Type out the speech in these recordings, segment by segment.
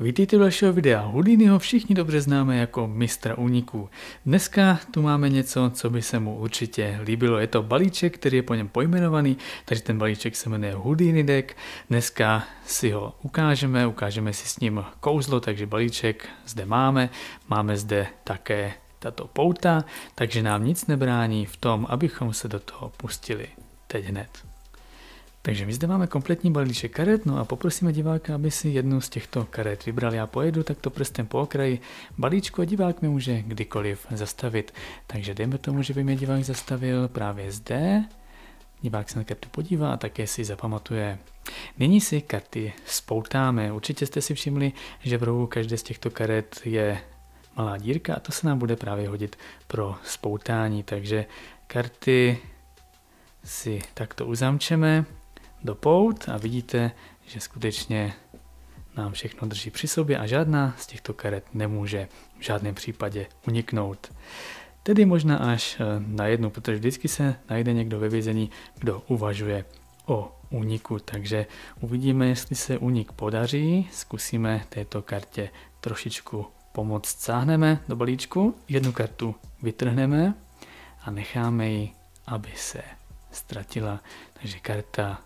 Vítejte do dalšího videa. ho všichni dobře známe jako mistra úniků. Dneska tu máme něco, co by se mu určitě líbilo. Je to balíček, který je po něm pojmenovaný, takže ten balíček se jmenuje Houdini deck. Dneska si ho ukážeme, ukážeme si s ním kouzlo, takže balíček zde máme. Máme zde také tato pouta, takže nám nic nebrání v tom, abychom se do toho pustili teď hned. Takže my zde máme kompletní balíček karet, no a poprosíme diváka, aby si jednu z těchto karet vybral. Já pojedu takto prstem po okraji balíčku a divák mi může kdykoliv zastavit. Takže dejme tomu, že by mě divák zastavil právě zde. Divák se na kartu podívá a také si zapamatuje. Nyní si karty spoutáme. Určitě jste si všimli, že v rohu každé z těchto karet je malá dírka a to se nám bude právě hodit pro spoutání. Takže karty si takto uzamčeme do pout a vidíte, že skutečně nám všechno drží při sobě a žádná z těchto karet nemůže v žádném případě uniknout. Tedy možná až eh, na jednu, protože vždycky se najde někdo ve vězení, kdo uvažuje o úniku, takže uvidíme, jestli se únik podaří. Zkusíme této kartě trošičku pomoc Sáhneme do balíčku, jednu kartu vytrhneme a necháme ji, aby se ztratila. Takže karta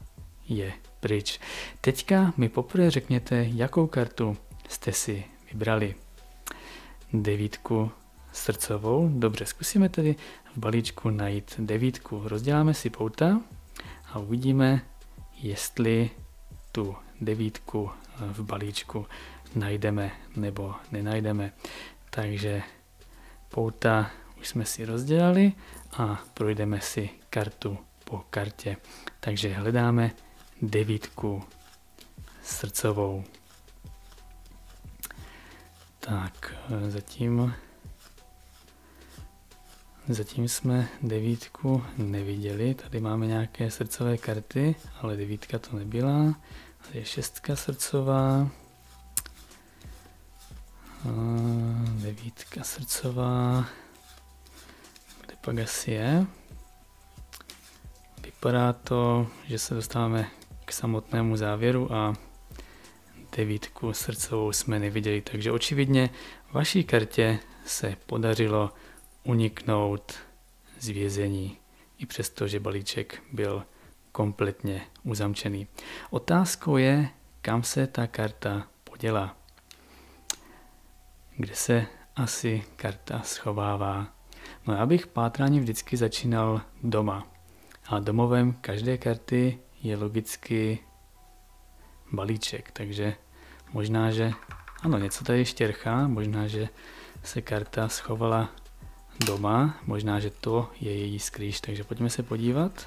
je pryč. Teďka mi poprvé řekněte, jakou kartu jste si vybrali. Devítku srdcovou. Dobře, zkusíme tedy v balíčku najít devítku. Rozděláme si pouta a uvidíme, jestli tu devítku v balíčku najdeme nebo nenajdeme. Takže pouta už jsme si rozdělali a projdeme si kartu po kartě. Takže hledáme devítku srdcovou. Tak, zatím zatím jsme devítku neviděli. Tady máme nějaké srdcové karty, ale devítka to nebyla. Tady je šestka srdcová. A devítka srdcová. Kde pak asi je? Vypadá to, že se dostáváme k samotnému závěru a devítku srdcovou jsme neviděli, takže očividně vaší kartě se podařilo uniknout z vězení, i přesto, že balíček byl kompletně uzamčený. Otázkou je, kam se ta karta podělá. Kde se asi karta schovává? No já bych pátrání vždycky začínal doma. A domovem každé karty je logicky balíček, takže možná, že ano, něco tady rchá, možná, že se karta schovala doma, možná, že to je její skrýž, takže pojďme se podívat.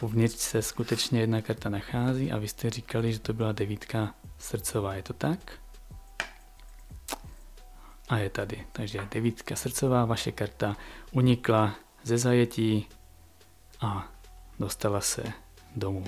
Uvnitř se skutečně jedna karta nachází a vy jste říkali, že to byla devítka srdcová, je to tak? A je tady, takže devítka srdcová, vaše karta unikla ze zajetí a dostala se domů.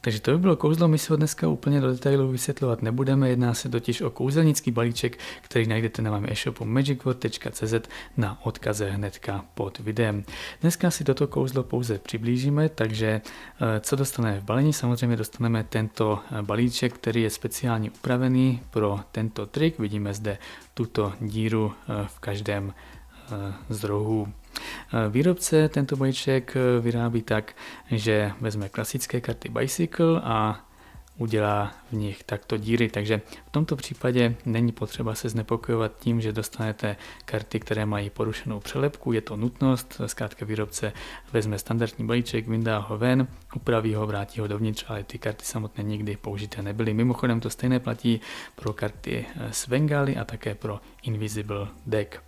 Takže to by bylo kouzlo, my se ho dneska úplně do detailu vysvětlovat nebudeme, jedná se totiž o kouzelnický balíček, který najdete na mém e-shopu magicword.cz na odkaze hnedka pod videem. Dneska si toto kouzlo pouze přiblížíme, takže eh, co dostaneme v balení? Samozřejmě dostaneme tento eh, balíček, který je speciálně upravený pro tento trik. Vidíme zde tuto díru eh, v každém Eh, z rohů. Eh, výrobce tento balíček eh, vyrábí tak, že vezme klasické karty Bicycle a udělá v nich takto díry, takže v tomto případě není potřeba se znepokojovat tím, že dostanete karty, které mají porušenou přelepku, je to nutnost, zkrátka výrobce vezme standardní balíček, vyndá ho ven, upraví ho, vrátí ho dovnitř, ale ty karty samotné nikdy použité nebyly. Mimochodem to stejné platí pro karty Svengali a také pro Invisible Deck.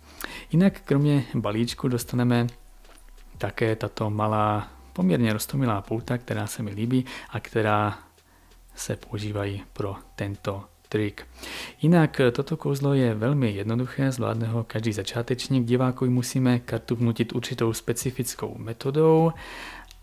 Jinak kromě balíčku dostaneme také tato malá, poměrně roztomilá pouta, která se mi líbí a která se používají pro tento trik. Jinak toto kouzlo je velmi jednoduché, zvládne ho každý začátečník. Divákovi musíme kartu vnutit určitou specifickou metodou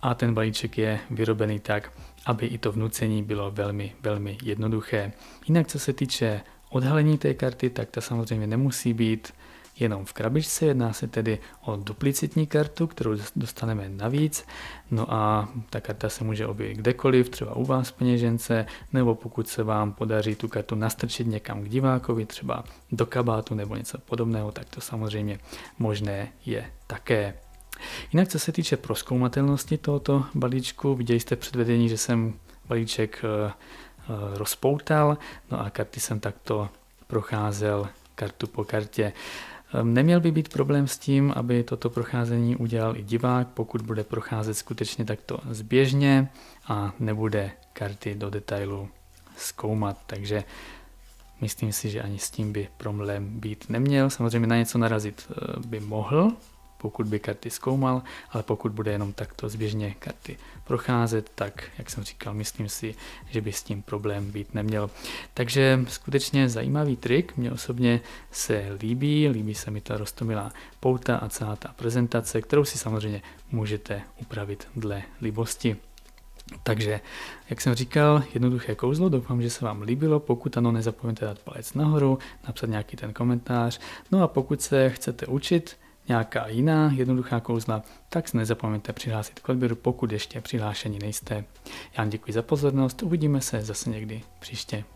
a ten balíček je vyrobený tak, aby i to vnucení bylo velmi, velmi jednoduché. Jinak co se týče odhalení té karty, tak ta samozřejmě nemusí být jenom v krabičce, jedná se tedy o duplicitní kartu, kterou dostaneme navíc, no a ta karta se může objevit kdekoliv, třeba u vás v peněžence, nebo pokud se vám podaří tu kartu nastrčit někam k divákovi, třeba do kabátu nebo něco podobného, tak to samozřejmě možné je také. Jinak co se týče proskoumatelnosti tohoto balíčku, viděli jste předvedení, že jsem balíček eh, eh, rozpoutal, no a karty jsem takto procházel kartu po kartě. Ehm, neměl by být problém s tím, aby toto procházení udělal i divák, pokud bude procházet skutečně takto zběžně a nebude karty do detailu zkoumat. Takže myslím si, že ani s tím by problém být neměl. Samozřejmě na něco narazit eh, by mohl, pokud by karty zkoumal, ale pokud bude jenom takto zběžně karty procházet, tak, jak jsem říkal, myslím si, že by s tím problém být neměl. Takže skutečně zajímavý trik, mě osobně se líbí, líbí se mi ta rostomilá pouta a celá ta prezentace, kterou si samozřejmě můžete upravit dle libosti. Takže, jak jsem říkal, jednoduché kouzlo, doufám, že se vám líbilo, pokud ano, nezapomeňte dát palec nahoru, napsat nějaký ten komentář, no a pokud se chcete učit, nějaká jiná jednoduchá kouzla, tak se nezapomeňte přihlásit k odběru, pokud ještě přihlášení nejste. Já vám děkuji za pozornost, uvidíme se zase někdy příště.